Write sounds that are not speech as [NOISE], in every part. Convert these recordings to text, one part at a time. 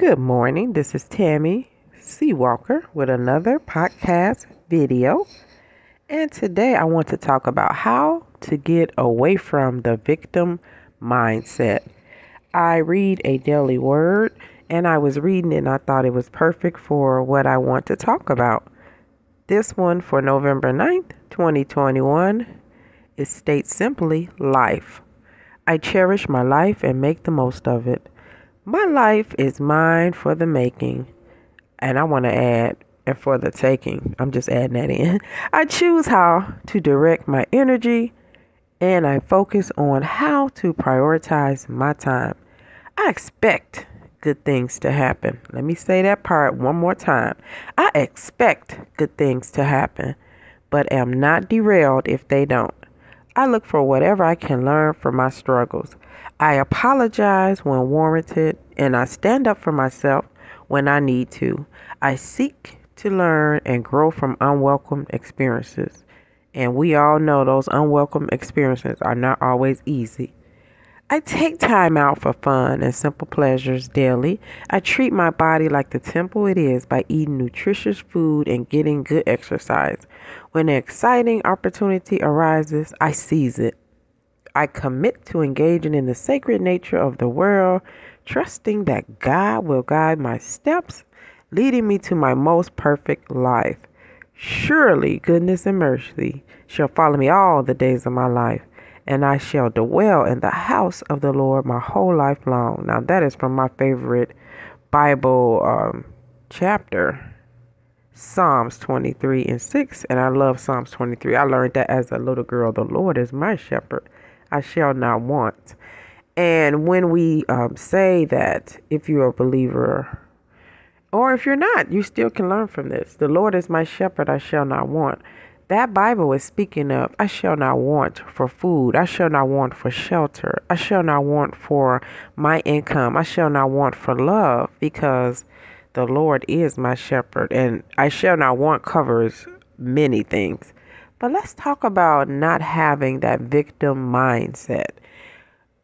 Good morning. This is Tammy C. Walker with another podcast video. And today I want to talk about how to get away from the victim mindset. I read a daily word and I was reading it and I thought it was perfect for what I want to talk about. This one for November 9th, 2021 it states simply life. I cherish my life and make the most of it. My life is mine for the making. And I want to add, and for the taking. I'm just adding that in. [LAUGHS] I choose how to direct my energy and I focus on how to prioritize my time. I expect good things to happen. Let me say that part one more time. I expect good things to happen, but am not derailed if they don't. I look for whatever I can learn from my struggles. I apologize when warranted, and I stand up for myself when I need to. I seek to learn and grow from unwelcome experiences. And we all know those unwelcome experiences are not always easy. I take time out for fun and simple pleasures daily. I treat my body like the temple it is by eating nutritious food and getting good exercise. When an exciting opportunity arises, I seize it. I commit to engaging in the sacred nature of the world, trusting that God will guide my steps, leading me to my most perfect life. Surely goodness and mercy shall follow me all the days of my life, and I shall dwell in the house of the Lord my whole life long. Now, that is from my favorite Bible um, chapter. Psalms 23 and 6. And I love Psalms 23. I learned that as a little girl. The Lord is my shepherd. I shall not want. And when we um, say that, if you're a believer, or if you're not, you still can learn from this. The Lord is my shepherd, I shall not want. That Bible is speaking of, I shall not want for food. I shall not want for shelter. I shall not want for my income. I shall not want for love because the Lord is my shepherd. And I shall not want covers many things. But let's talk about not having that victim mindset.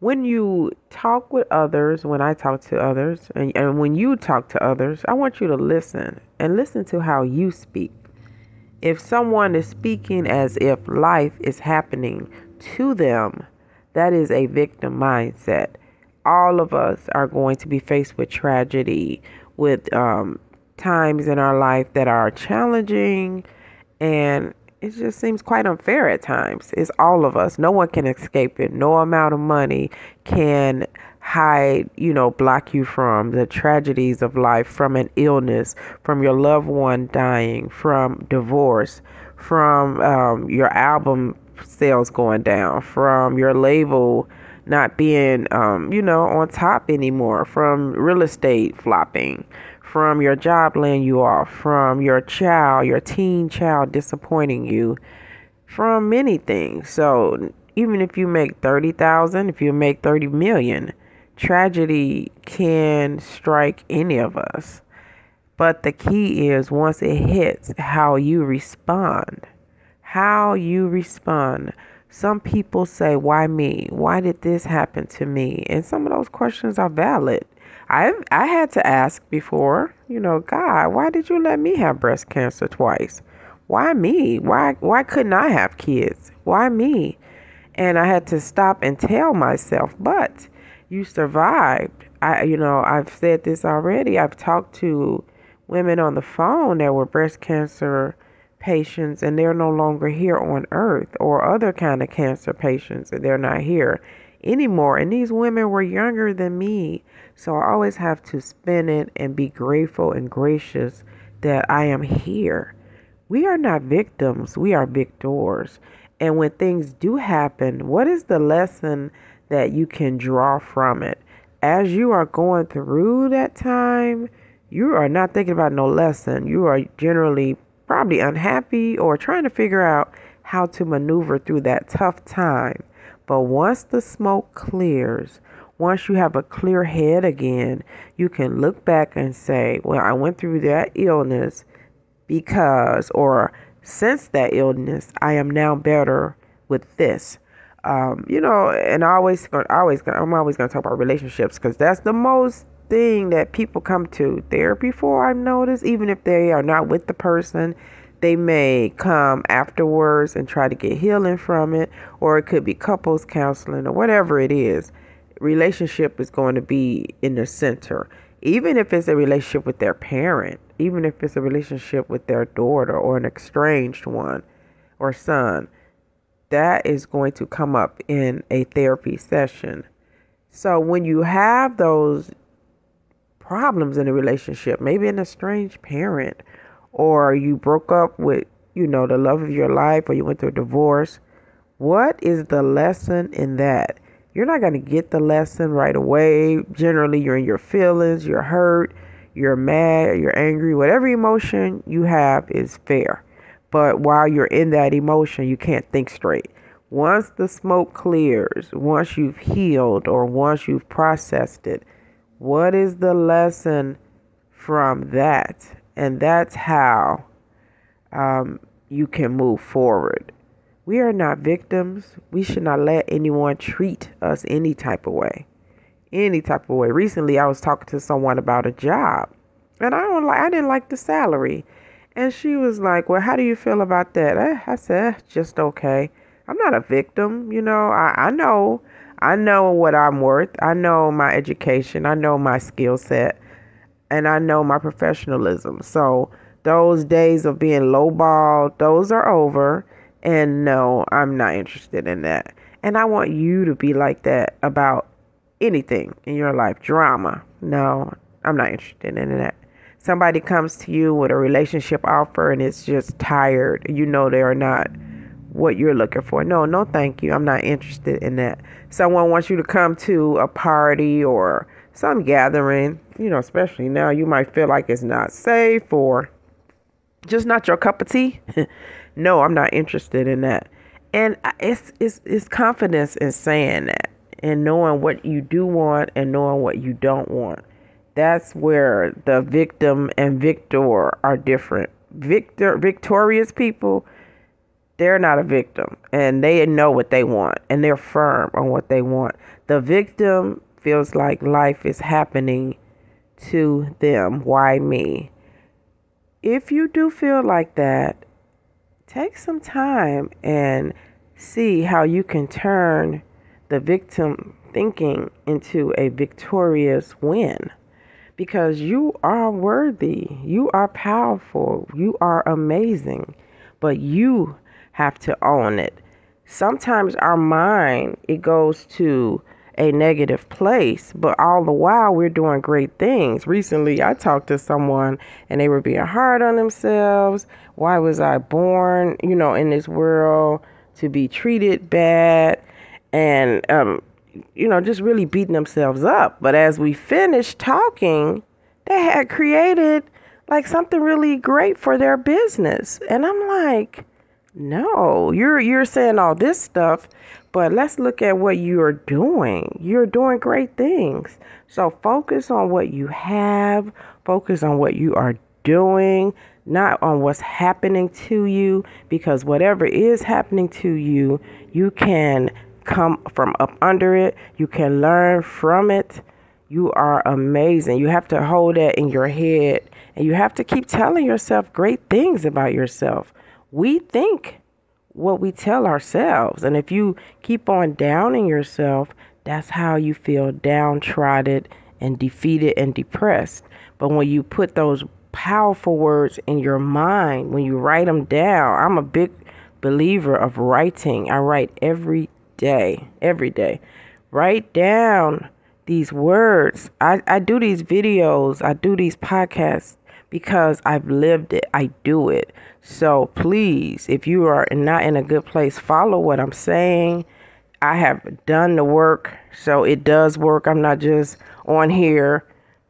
When you talk with others, when I talk to others, and, and when you talk to others, I want you to listen and listen to how you speak. If someone is speaking as if life is happening to them, that is a victim mindset. All of us are going to be faced with tragedy, with um, times in our life that are challenging, and it just seems quite unfair at times. It's all of us. No one can escape it. No amount of money can hide, you know, block you from the tragedies of life, from an illness, from your loved one dying, from divorce, from um, your album sales going down, from your label not being, um, you know, on top anymore, from real estate flopping, from your job laying you off, from your child, your teen child disappointing you, from many things. So even if you make 30,000, if you make 30 million, tragedy can strike any of us. But the key is once it hits, how you respond. How you respond. Some people say, Why me? Why did this happen to me? And some of those questions are valid. I I had to ask before, you know, God, why did you let me have breast cancer twice? Why me? Why why couldn't I have kids? Why me? And I had to stop and tell myself, but you survived. I you know, I've said this already. I've talked to women on the phone that were breast cancer patients and they're no longer here on earth or other kind of cancer patients and they're not here anymore. And these women were younger than me. So I always have to spin it and be grateful and gracious that I am here. We are not victims, we are victors. And when things do happen, what is the lesson that you can draw from it? As you are going through that time, you are not thinking about no lesson. You are generally probably unhappy or trying to figure out how to maneuver through that tough time. But once the smoke clears, once you have a clear head again, you can look back and say, Well, I went through that illness because, or since that illness, I am now better with this. Um, you know, and I always, I always, I'm always going to talk about relationships because that's the most thing that people come to therapy for. I've noticed, even if they are not with the person, they may come afterwards and try to get healing from it, or it could be couples counseling or whatever it is. Relationship is going to be in the center. Even if it's a relationship with their parent, even if it's a relationship with their daughter or an estranged one or son, that is going to come up in a therapy session. So when you have those problems in a relationship, maybe an estranged parent or you broke up with, you know, the love of your life or you went through a divorce, what is the lesson in that? You're not going to get the lesson right away. Generally, you're in your feelings, you're hurt, you're mad, you're angry, whatever emotion you have is fair. But while you're in that emotion, you can't think straight. Once the smoke clears, once you've healed or once you've processed it, what is the lesson from that? And that's how um, you can move forward. We are not victims. We should not let anyone treat us any type of way. Any type of way. Recently, I was talking to someone about a job, and I don't like. I didn't like the salary, and she was like, "Well, how do you feel about that?" I, I said, "Just okay. I'm not a victim. You know, I, I know, I know what I'm worth. I know my education. I know my skill set and I know my professionalism. So those days of being lowballed, those are over. And no, I'm not interested in that. And I want you to be like that about anything in your life drama. No, I'm not interested in that. Somebody comes to you with a relationship offer and it's just tired. You know they are not what you're looking for. No, no, thank you. I'm not interested in that. Someone wants you to come to a party or some gathering, you know, especially now, you might feel like it's not safe or just not your cup of tea. [LAUGHS] no, I'm not interested in that. And it's it's it's confidence in saying that and knowing what you do want and knowing what you don't want. That's where the victim and victor are different. Victor victorious people, they're not a victim and they know what they want and they're firm on what they want. The victim feels like life is happening to them. Why me? If you do feel like that, take some time and see how you can turn the victim thinking into a victorious win because you are worthy, you are powerful, you are amazing, but you have to own it. Sometimes our mind it goes to a negative place, but all the while we're doing great things. Recently, I talked to someone and they were being hard on themselves. Why was I born, you know, in this world to be treated bad and um you know, just really beating themselves up. But as we finished talking, they had created like something really great for their business. And I'm like, no, you're you're saying all this stuff, but let's look at what you're doing. You're doing great things. So focus on what you have, focus on what you are doing, not on what's happening to you because whatever is happening to you, you can come from up under it. You can learn from it. You are amazing. You have to hold that in your head and you have to keep telling yourself great things about yourself we think what we tell ourselves. And if you keep on downing yourself, that's how you feel downtrodden and defeated and depressed. But when you put those powerful words in your mind, when you write them down, I'm a big believer of writing. I write every day, every day. Write down these words. I, I do these videos, I do these podcasts because I've lived it. I do it. So please, if you are not in a good place, follow what I'm saying. I have done the work, so it does work. I'm not just on here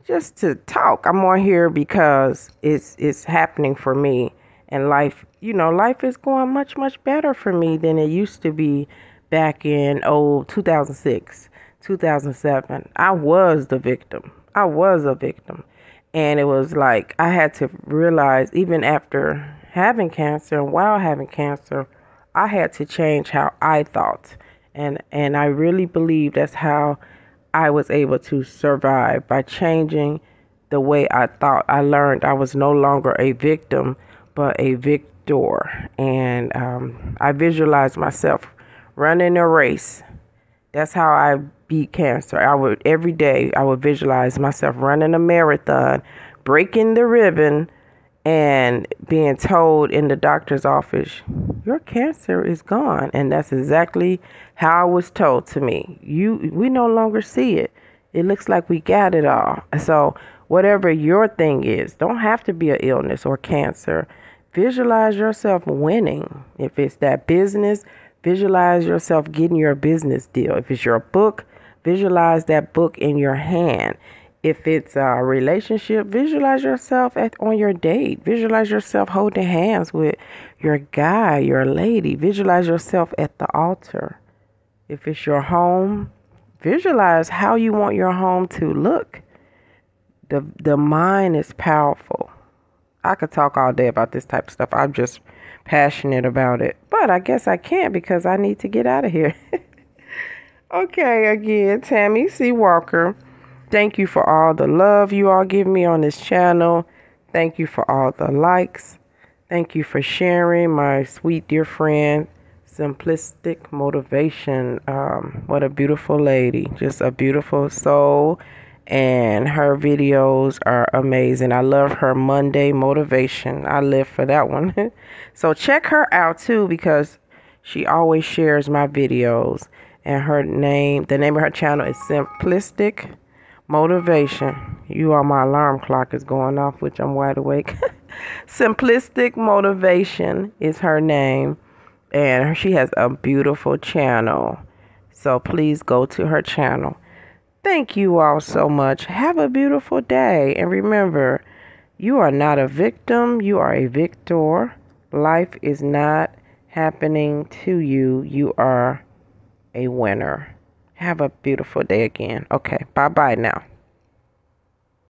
just to talk. I'm on here because it's it's happening for me and life, you know, life is going much much better for me than it used to be back in oh, 2006, 2007. I was the victim. I was a victim. And it was like I had to realize, even after having cancer and while having cancer, I had to change how I thought. And, and I really believe that's how I was able to survive by changing the way I thought. I learned I was no longer a victim, but a victor. And um, I visualized myself running a race. That's how I beat cancer. I would every day I would visualize myself running a marathon, breaking the ribbon, and being told in the doctor's office, your cancer is gone. And that's exactly how it was told to me. You we no longer see it. It looks like we got it all. So whatever your thing is, don't have to be an illness or cancer. Visualize yourself winning. If it's that business, visualize yourself getting your business deal. If it's your book, Visualize that book in your hand. If it's a relationship, visualize yourself at, on your date. Visualize yourself holding hands with your guy, your lady. Visualize yourself at the altar. If it's your home, visualize how you want your home to look. The, the mind is powerful. I could talk all day about this type of stuff. I'm just passionate about it. But I guess I can't because I need to get out of here. [LAUGHS] Okay, again, Tammy C. Walker. Thank you for all the love you all give me on this channel. Thank you for all the likes. Thank you for sharing, my sweet dear friend. Simplistic motivation. Um, what a beautiful lady. Just a beautiful soul. And her videos are amazing. I love her Monday motivation. I live for that one. [LAUGHS] so check her out too because she always shares my videos and her name, the name of her channel is Simplistic Motivation. You are my alarm clock is going off, which I'm wide awake. [LAUGHS] Simplistic Motivation is her name, and she has a beautiful channel. So please go to her channel. Thank you all so much. Have a beautiful day, and remember, you are not a victim, you are a victor. Life is not happening to you, you are a winner. Have a beautiful day again. Okay, bye bye now.